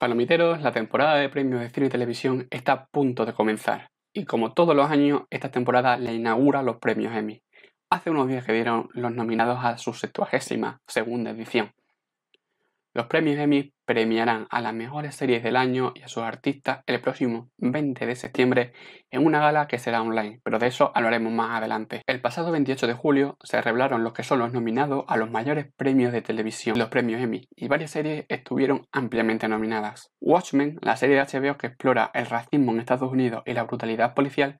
Palomiteros, la temporada de premios de cine y televisión está a punto de comenzar. Y como todos los años, esta temporada le inaugura los premios Emmy. Hace unos días que dieron los nominados a su 72 segunda edición. Los premios Emmy premiarán a las mejores series del año y a sus artistas el próximo 20 de septiembre en una gala que será online, pero de eso hablaremos más adelante. El pasado 28 de julio se revelaron los que son los nominados a los mayores premios de televisión, los premios Emmy, y varias series estuvieron ampliamente nominadas. Watchmen, la serie de HBO que explora el racismo en Estados Unidos y la brutalidad policial,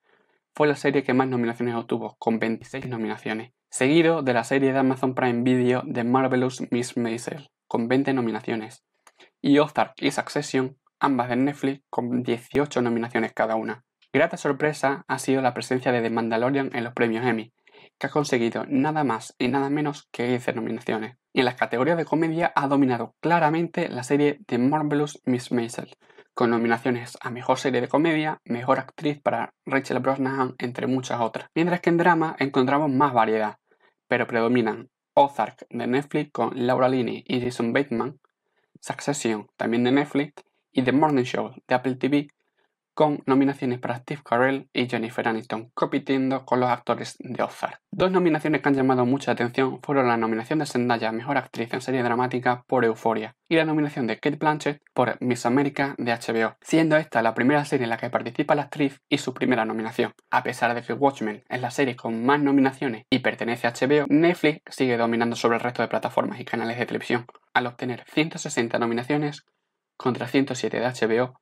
fue la serie que más nominaciones obtuvo, con 26 nominaciones, seguido de la serie de Amazon Prime Video de Marvelous Miss Maisel con 20 nominaciones, y Ozark y Succession, ambas de Netflix, con 18 nominaciones cada una. Grata sorpresa ha sido la presencia de The Mandalorian en los premios Emmy, que ha conseguido nada más y nada menos que 15 nominaciones. Y en las categorías de comedia ha dominado claramente la serie The Marvelous Miss Maisel, con nominaciones a Mejor Serie de Comedia, Mejor Actriz para Rachel Brosnahan, entre muchas otras. Mientras que en drama encontramos más variedad, pero predominan Ozark de Netflix con Laura Linney y Jason Bateman, Succession también de Netflix y The Morning Show de Apple TV con nominaciones para Steve Carell y Jennifer Aniston, compitiendo con los actores de Ozark. Dos nominaciones que han llamado mucha atención fueron la nominación de Zendaya a Mejor Actriz en Serie Dramática por Euphoria y la nominación de Kate Blanchett por Miss America de HBO, siendo esta la primera serie en la que participa la actriz y su primera nominación. A pesar de que Watchmen es la serie con más nominaciones y pertenece a HBO, Netflix sigue dominando sobre el resto de plataformas y canales de televisión, al obtener 160 nominaciones contra 107 de HBO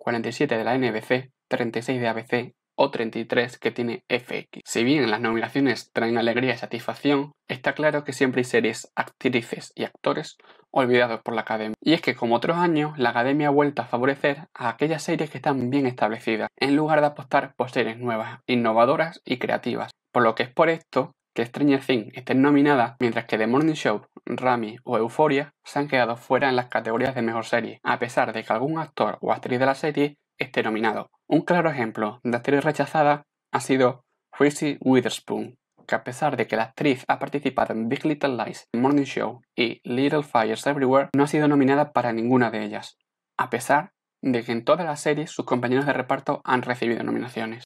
47 de la NBC, 36 de ABC o 33 que tiene FX. Si bien las nominaciones traen alegría y satisfacción, está claro que siempre hay series, actrices y actores olvidados por la academia. Y es que como otros años, la academia ha vuelto a favorecer a aquellas series que están bien establecidas, en lugar de apostar por series nuevas, innovadoras y creativas. Por lo que es por esto que Stranger Things esté nominada, mientras que The Morning Show Rami o Euforia se han quedado fuera en las categorías de mejor serie, a pesar de que algún actor o actriz de la serie esté nominado. Un claro ejemplo de actriz rechazada ha sido Chrissy Witherspoon, que a pesar de que la actriz ha participado en Big Little Lies, Morning Show y Little Fires Everywhere, no ha sido nominada para ninguna de ellas, a pesar de que en todas las series sus compañeros de reparto han recibido nominaciones.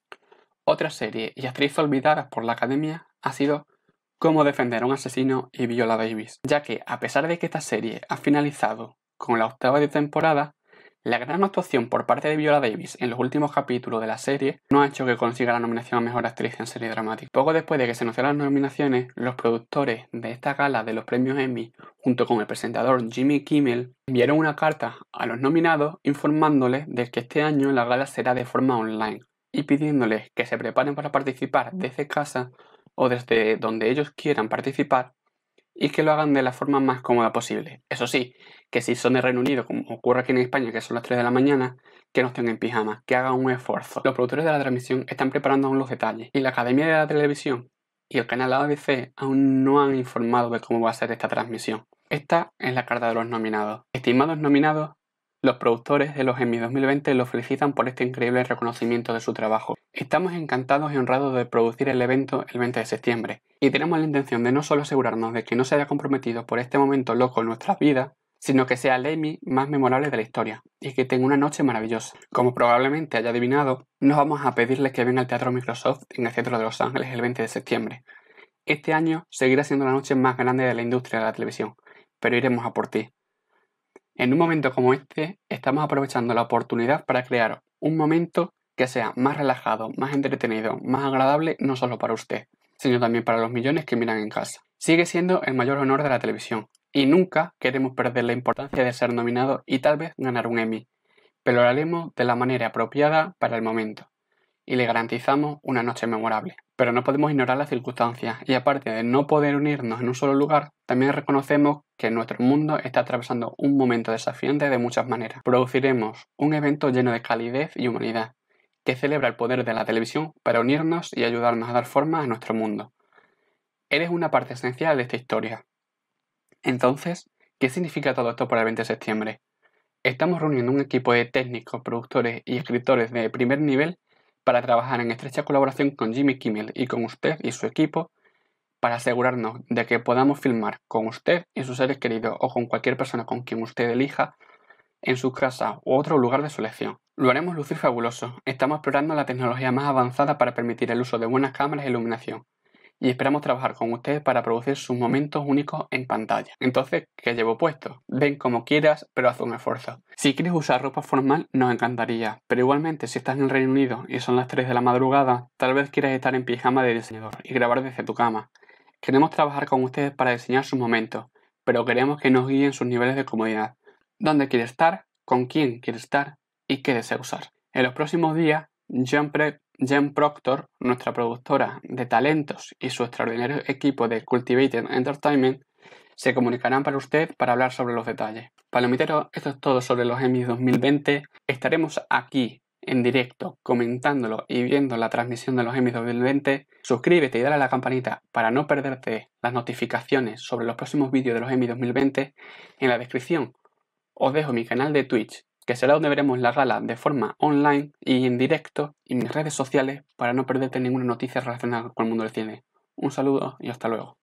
Otra serie y actriz olvidada por la academia ha sido Cómo defender a un asesino y Viola Davis, ya que a pesar de que esta serie ha finalizado con la octava de temporada, la gran actuación por parte de Viola Davis en los últimos capítulos de la serie no ha hecho que consiga la nominación a Mejor Actriz en Serie Dramática. Poco después de que se anunciaran las nominaciones, los productores de esta gala de los premios Emmy, junto con el presentador Jimmy Kimmel, enviaron una carta a los nominados informándoles de que este año la gala será de forma online y pidiéndoles que se preparen para participar desde casa o desde donde ellos quieran participar y que lo hagan de la forma más cómoda posible. Eso sí, que si son de Reino Unido, como ocurre aquí en España, que son las 3 de la mañana, que no estén en pijama, que hagan un esfuerzo. Los productores de la transmisión están preparando aún los detalles y la Academia de la Televisión y el canal ABC aún no han informado de cómo va a ser esta transmisión. Esta es la carta de los nominados. Estimados nominados, los productores de los Emmy 2020 los felicitan por este increíble reconocimiento de su trabajo. Estamos encantados y honrados de producir el evento el 20 de septiembre y tenemos la intención de no solo asegurarnos de que no se haya comprometido por este momento loco en nuestras vidas, sino que sea el Emmy más memorable de la historia y que tenga una noche maravillosa. Como probablemente haya adivinado, nos vamos a pedirles que venga al Teatro Microsoft en el centro de Los Ángeles el 20 de septiembre. Este año seguirá siendo la noche más grande de la industria de la televisión, pero iremos a por ti. En un momento como este, estamos aprovechando la oportunidad para crear un momento que sea más relajado, más entretenido, más agradable, no solo para usted, sino también para los millones que miran en casa. Sigue siendo el mayor honor de la televisión, y nunca queremos perder la importancia de ser nominado y tal vez ganar un Emmy, pero lo haremos de la manera apropiada para el momento y le garantizamos una noche memorable. Pero no podemos ignorar las circunstancias y aparte de no poder unirnos en un solo lugar, también reconocemos que nuestro mundo está atravesando un momento desafiante de muchas maneras. Produciremos un evento lleno de calidez y humanidad, que celebra el poder de la televisión para unirnos y ayudarnos a dar forma a nuestro mundo. Eres una parte esencial de esta historia. Entonces, ¿qué significa todo esto para el 20 de septiembre? Estamos reuniendo un equipo de técnicos, productores y escritores de primer nivel para trabajar en estrecha colaboración con Jimmy Kimmel y con usted y su equipo para asegurarnos de que podamos filmar con usted y sus seres queridos o con cualquier persona con quien usted elija en su casa u otro lugar de su elección. Lo haremos lucir fabuloso. Estamos explorando la tecnología más avanzada para permitir el uso de buenas cámaras e iluminación y esperamos trabajar con ustedes para producir sus momentos únicos en pantalla. Entonces, ¿qué llevo puesto? Ven como quieras, pero haz un esfuerzo. Si quieres usar ropa formal, nos encantaría, pero igualmente si estás en el Reino Unido y son las 3 de la madrugada, tal vez quieras estar en pijama de diseñador y grabar desde tu cama. Queremos trabajar con ustedes para diseñar sus momentos, pero queremos que nos guíen sus niveles de comodidad. ¿Dónde quieres estar? ¿Con quién quieres estar? ¿Y qué deseas usar? En los próximos días, jean Jen Proctor, nuestra productora de talentos y su extraordinario equipo de Cultivated Entertainment, se comunicarán para usted para hablar sobre los detalles. Palomitero, esto es todo sobre los Emmys 2020. Estaremos aquí en directo comentándolo y viendo la transmisión de los Emmys 2020. Suscríbete y dale a la campanita para no perderte las notificaciones sobre los próximos vídeos de los Emmys 2020. En la descripción os dejo mi canal de Twitch que será donde veremos la gala de forma online y en directo en mis redes sociales para no perderte ninguna noticia relacionada con el mundo del cine. Un saludo y hasta luego.